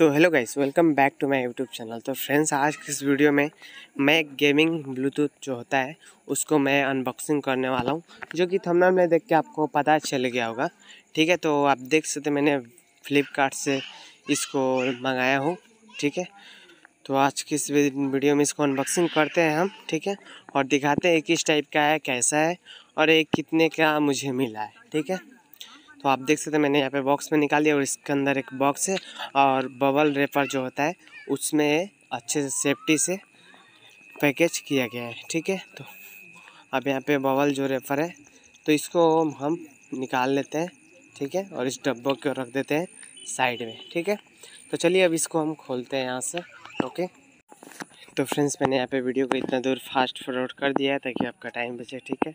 तो hello guys welcome back to my YouTube channel तो friends आज के इस वीडियो में मैं गेमिंग ब्लूटूथ जो होता है उसको मैं अनबॉक्सिंग करने वाला हूँ जो कि थंबनेल में देख के आपको पता चल गया होगा ठीक है तो आप देख सकते मैंने फ्लिपकार्ट से इसको मंगाया हूँ ठीक है तो आज के इस वीडियो में इसको अनबॉक्सिंग करते हैं हम ठीक है और दिखाते हैं किस टाइप का है कैसा है और एक कितने का मुझे मिला है ठीक है तो आप देख सकते हैं मैंने यहाँ पे बॉक्स में निकाल लिया और इसके अंदर एक बॉक्स है और बबल रेपर जो होता है उसमें अच्छे से सेफ्टी से पैकेज किया गया है ठीक है तो अब यहाँ पे बबल जो रेपर है तो इसको हम निकाल लेते हैं ठीक है और इस डब्बों को रख देते हैं साइड में ठीक है तो चलिए अब इसको हम खोलते हैं यहाँ से ओके तो फ्रेंड्स मैंने यहाँ पे वीडियो को इतना दूर फास्ट फॉरवर्ड कर दिया है ताकि आपका टाइम बचे ठीक है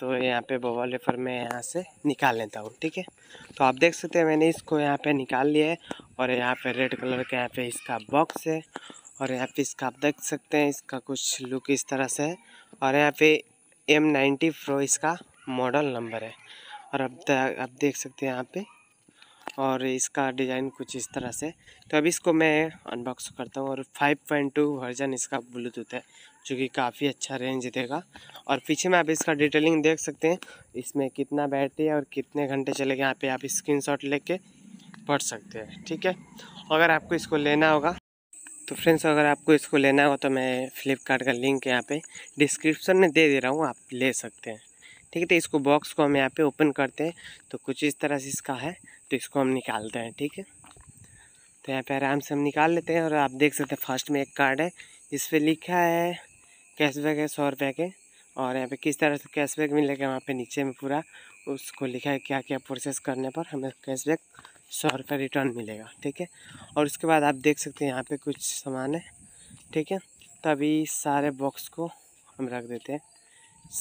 तो यहाँ पे बवाल पर मैं यहाँ से निकाल लेता हूँ ठीक है तो आप देख सकते हैं मैंने इसको यहाँ पे निकाल लिया है और यहाँ पे रेड कलर का यहाँ पे इसका बॉक्स है और यहाँ पे इसका आप देख सकते हैं इसका कुछ लुक इस तरह से है और यहाँ पे एम नाइन्टी प्रो इसका मॉडल नंबर है और अब आप देख सकते हैं यहाँ पर और इसका डिज़ाइन कुछ इस तरह से तो अब इसको मैं अनबॉक्स करता हूँ और 5.2 वर्जन इसका ब्लूटूथ है जो कि काफ़ी अच्छा रेंज देगा और पीछे में आप इसका डिटेलिंग देख सकते हैं इसमें कितना बैटरी है और कितने घंटे चलेगा यहाँ पे आप स्क्रीन शॉट लेके पढ़ सकते हैं ठीक है अगर आपको इसको लेना होगा तो फ्रेंड्स अगर आपको इसको लेना हो तो मैं फ्लिपकार्ट का लिंक यहाँ पर डिस्क्रिप्सन में दे दे रहा हूँ आप ले सकते हैं ठीक है तो इसको बॉक्स को हम यहाँ पे ओपन करते हैं तो कुछ इस तरह से इसका है तो इसको हम निकालते हैं ठीक है तो यहाँ पे आराम से हम निकाल लेते हैं और आप देख सकते हैं फर्स्ट में एक कार्ड है जिस पर लिखा है कैशबैक है सौ रुपये के और यहाँ पे किस तरह से कैशबैक मिलेगा वहाँ पे नीचे में पूरा उसको लिखा है क्या क्या प्रोसेस करने पर हमें कैशबैक सौ रुपये रिटर्न मिलेगा ठीक है और उसके बाद आप देख सकते हैं यहाँ पर कुछ सामान है ठीक है तभी तो सारे बॉक्स को हम रख देते हैं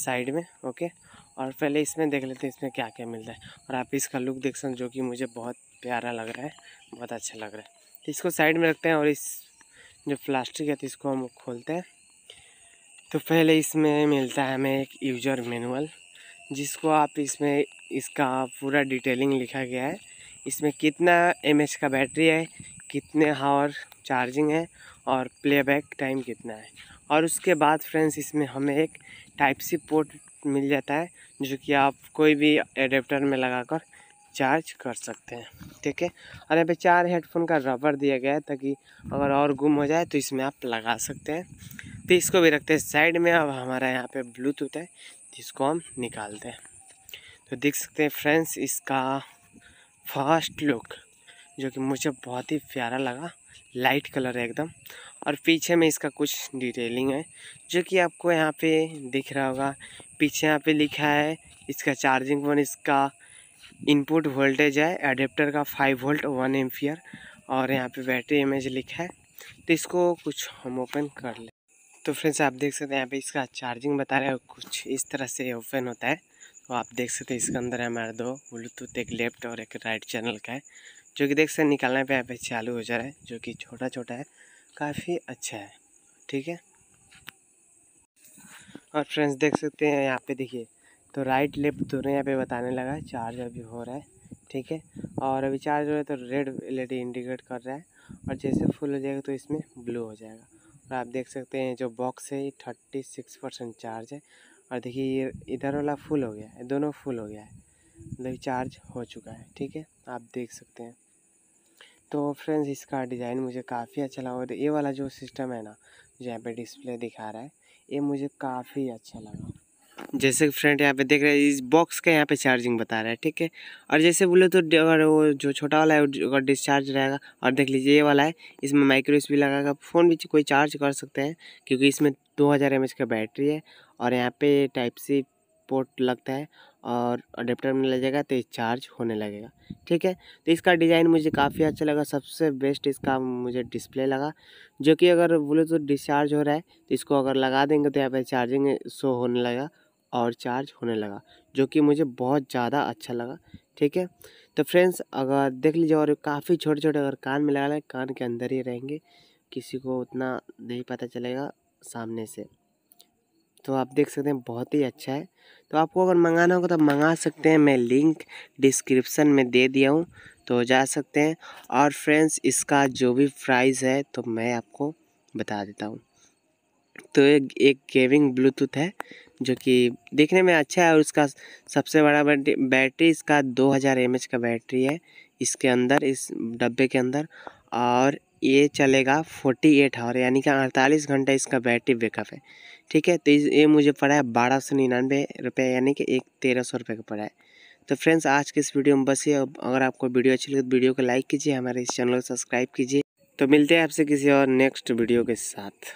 साइड में ओके और पहले इसमें देख लेते हैं इसमें क्या क्या मिलता है और आप इसका लुक देख सकते जो कि मुझे बहुत प्यारा लग रहा है बहुत अच्छा लग रहा है तो इसको साइड में रखते हैं और इस जो प्लास्टिक है तो इसको हम खोलते हैं तो पहले इसमें मिलता है हमें एक यूजर मैनुअल जिसको आप इसमें इसका पूरा डिटेलिंग लिखा गया है इसमें कितना एम का बैटरी है कितने हावर चार्जिंग है और प्लेबैक टाइम कितना है और उसके बाद फ्रेंड्स इसमें हमें एक टाइप सी पोर्ट मिल जाता है जो कि आप कोई भी एडेप्टर में लगाकर चार्ज कर सकते हैं ठीक है और यहाँ पे चार हेडफोन का रबर दिया गया है ताकि अगर और गुम हो जाए तो इसमें आप लगा सकते हैं तो इसको भी रखते हैं साइड में अब हमारा यहाँ पे ब्लूटूथ है जिसको हम निकालते हैं तो देख सकते हैं फ्रेंड्स इसका फर्स्ट लुक जो कि मुझे बहुत ही प्यारा लगा लाइट कलर है एकदम और पीछे में इसका कुछ डिटेलिंग है जो कि आपको यहाँ पे दिख रहा होगा पीछे यहाँ पे लिखा है इसका चार्जिंग वन इसका इनपुट वोल्टेज है एडेप्टर का फाइव वोल्ट वन एम्फियर और यहाँ पे बैटरी इमेज लिखा है तो इसको कुछ हम ओपन कर लें तो फ्रेंड्स आप देख सकते हैं यहाँ पे इसका चार्जिंग बता रहे हैं कुछ इस तरह से ओपन होता है तो आप देख सकते हैं इसके अंदर है हमारा दो ब्लूटूथ एक लेफ्ट और एक राइट चैनल का है जो कि देख सकते निकालने पे यहाँ पे चालू हो जा रहा है जो कि छोटा छोटा है काफ़ी अच्छा है ठीक है और हाँ, फ्रेंड्स देख सकते हैं यहाँ पे देखिए तो राइट लेफ्ट दोनों यहाँ पे बताने लगा है चार्ज अभी हो रहा है ठीक है और अभी चार्ज हो रहा है तो रेड एल इंडिकेट कर रहा है और जैसे फुल हो जाएगा तो इसमें ब्लू हो जाएगा और आप देख सकते हैं जो बॉक्स है ये थर्टी सिक्स परसेंट चार्ज है और देखिए ये इधर वाला फुल हो गया है दोनों फुल हो गया है मतलब चार्ज हो चुका है ठीक है आप देख सकते हैं तो फ्रेंड्स इसका डिज़ाइन मुझे काफ़ी अच्छा लगा और ये वाला जो सिस्टम है ना जो यहाँ पे डिस्प्ले दिखा रहा है ये मुझे काफ़ी अच्छा लगा जैसे फ्रेंड यहाँ पे देख रहे हैं इस बॉक्स का यहाँ पे चार्जिंग बता रहा है ठीक है और जैसे बोले तो अगर वो जो छोटा वाला है अगर डिस्चार्ज रहेगा और देख लीजिए ये वाला है इसमें माइक्रो एस भी लगाएगा फ़ोन भी कोई चार्ज कर सकते हैं क्योंकि इसमें दो हज़ार एम एच का बैटरी है और यहाँ पे टाइप सी पोर्ट लगता है और अडेप्टर में लग जाएगा तो ये चार्ज होने लगेगा ठीक है तो इसका डिज़ाइन मुझे काफ़ी अच्छा लगा सबसे बेस्ट इसका मुझे डिस्प्ले लगा जो कि अगर ब्लूटूथ तो डिस्चार्ज हो रहा है तो इसको अगर लगा देंगे तो यहाँ पर चार्जिंग शो होने लगा और चार्ज होने लगा जो कि मुझे बहुत ज़्यादा अच्छा लगा ठीक है तो फ्रेंड्स अगर देख लीजिए और काफ़ी छोटे छोटे अगर कान में लगा लें कान के अंदर ही रहेंगे किसी को उतना नहीं पता चलेगा सामने से तो आप देख सकते हैं बहुत ही अच्छा है तो आपको अगर मंगाना होगा तो मंगा सकते हैं मैं लिंक डिस्क्रिप्शन में दे दिया हूँ तो जा सकते हैं और फ्रेंड्स इसका जो भी प्राइस है तो मैं आपको बता देता हूँ तो एक एक गेमिंग ब्लूटूथ है जो कि देखने में अच्छा है और उसका सबसे बड़ा बैटरी इसका 2000 एम का बैटरी है इसके अंदर इस डब्बे के अंदर और ये चलेगा फोर्टी एट आवर यानी कि अड़तालीस घंटा इसका बैटरी बैकअप है ठीक है तो ये मुझे पड़ा है बारह सौ निन्यानवे रुपये यानी कि एक तेरह सौ रुपये का पड़ा है तो फ्रेंड्स आज के इस वीडियो में बस ये अगर आपको वीडियो अच्छी लगे तो वीडियो को लाइक कीजिए हमारे इस चैनल को सब्सक्राइब कीजिए तो मिलते हैं आपसे किसी और नेक्स्ट वीडियो के साथ